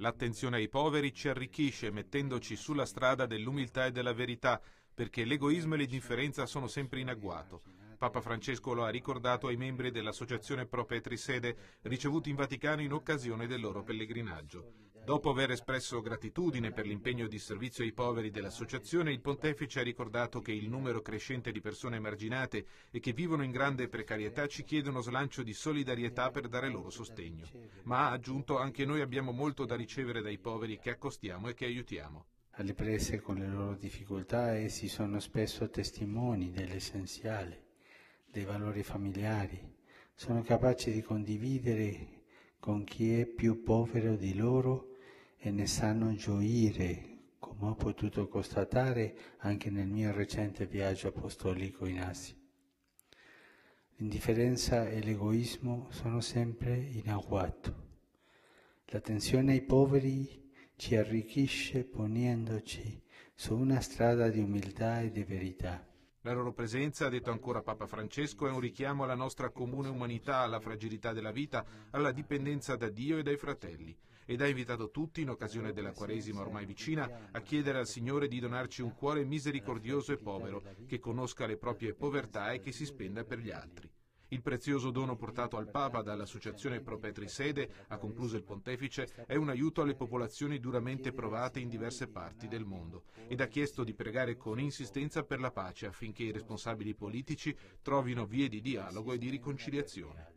L'attenzione ai poveri ci arricchisce mettendoci sulla strada dell'umiltà e della verità, perché l'egoismo e l'indifferenza sono sempre in agguato. Papa Francesco lo ha ricordato ai membri dell'associazione Pro Petri Sede, ricevuti in Vaticano in occasione del loro pellegrinaggio. Dopo aver espresso gratitudine per l'impegno di servizio ai poveri dell'associazione, il pontefice ha ricordato che il numero crescente di persone emarginate e che vivono in grande precarietà ci chiede uno slancio di solidarietà per dare loro sostegno. Ma ha aggiunto anche noi abbiamo molto da ricevere dai poveri che accostiamo e che aiutiamo alle prese con le loro difficoltà essi sono spesso testimoni dell'essenziale dei valori familiari, sono capaci di condividere con chi è più povero di loro e ne sanno gioire, come ho potuto constatare anche nel mio recente viaggio apostolico in Asia. L'indifferenza e l'egoismo sono sempre in agguato. L'attenzione ai poveri ci arricchisce ponendoci su una strada di umiltà e di verità. La loro presenza, ha detto ancora Papa Francesco, è un richiamo alla nostra comune umanità, alla fragilità della vita, alla dipendenza da Dio e dai fratelli. Ed ha invitato tutti, in occasione della Quaresima ormai vicina, a chiedere al Signore di donarci un cuore misericordioso e povero, che conosca le proprie povertà e che si spenda per gli altri. Il prezioso dono portato al Papa dall'Associazione Pro Petri Sede, ha concluso il pontefice, è un aiuto alle popolazioni duramente provate in diverse parti del mondo ed ha chiesto di pregare con insistenza per la pace affinché i responsabili politici trovino vie di dialogo e di riconciliazione.